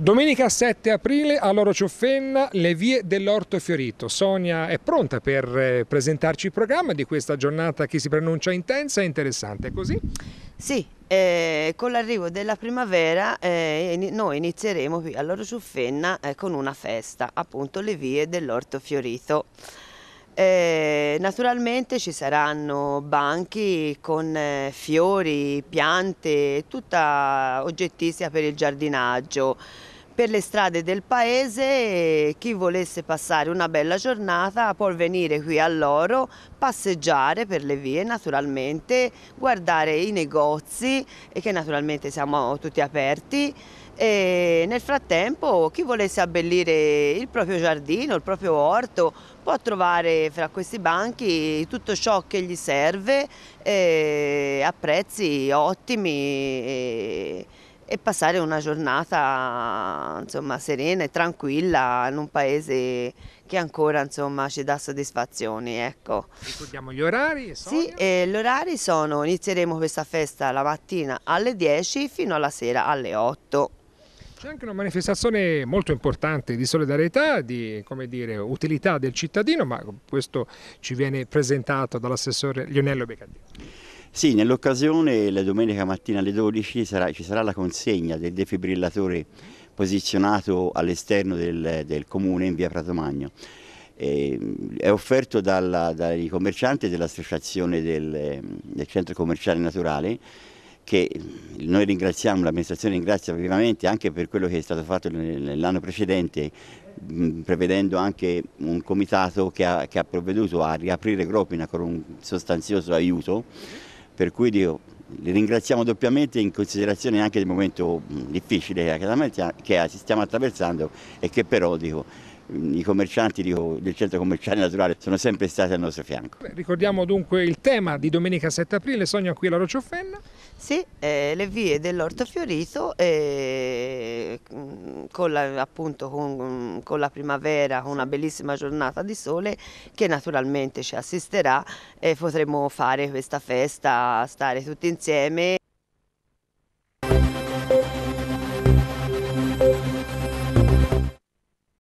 Domenica 7 aprile a Loro Ciuffenna le vie dell'Orto Fiorito. Sonia è pronta per eh, presentarci il programma di questa giornata che si pronuncia intensa e interessante, è così? Sì, eh, con l'arrivo della primavera eh, noi inizieremo qui a Loro Ciuffenna eh, con una festa, appunto le vie dell'Orto Fiorito. Eh, naturalmente ci saranno banchi con eh, fiori, piante, tutta oggettistica per il giardinaggio per le strade del paese chi volesse passare una bella giornata può venire qui all'Oro, passeggiare per le vie naturalmente, guardare i negozi che naturalmente siamo tutti aperti e nel frattempo chi volesse abbellire il proprio giardino, il proprio orto può trovare fra questi banchi tutto ciò che gli serve eh, a prezzi ottimi e passare una giornata insomma, serena e tranquilla in un paese che ancora insomma, ci dà soddisfazioni. Ecco. Ricordiamo gli orari? Sì, eh, gli orari sono, inizieremo questa festa la mattina alle 10 fino alla sera alle 8. C'è anche una manifestazione molto importante di solidarietà, di dire, utilità del cittadino, ma questo ci viene presentato dall'assessore Lionello Beccaddini. Sì, nell'occasione la domenica mattina alle 12 sarà, ci sarà la consegna del defibrillatore posizionato all'esterno del, del, comune in via Pratomagno. E, ehm, è offerto dalla, dai commercianti dell'associazione del, del centro commerciale naturale che noi ringraziamo, l'amministrazione ringrazia vivamente anche per quello che è stato fatto nell'anno precedente, prevedendo anche un comitato che ha, che ha provveduto a riaprire Gropina con un sostanzioso aiuto per cui dico, li ringraziamo doppiamente in considerazione anche del momento difficile che stiamo attraversando e che però dico, i commercianti dico, del centro commerciale naturale sono sempre stati al nostro fianco. Ricordiamo dunque il tema di domenica 7 aprile, Sogno qui alla Rocciofenna. Sì, eh, le vie dell'Orto Fiorito eh, mm, con, la, appunto, con, mm, con la, primavera, con una bellissima giornata di sole che naturalmente ci assisterà e potremo fare questa festa, stare tutti insieme.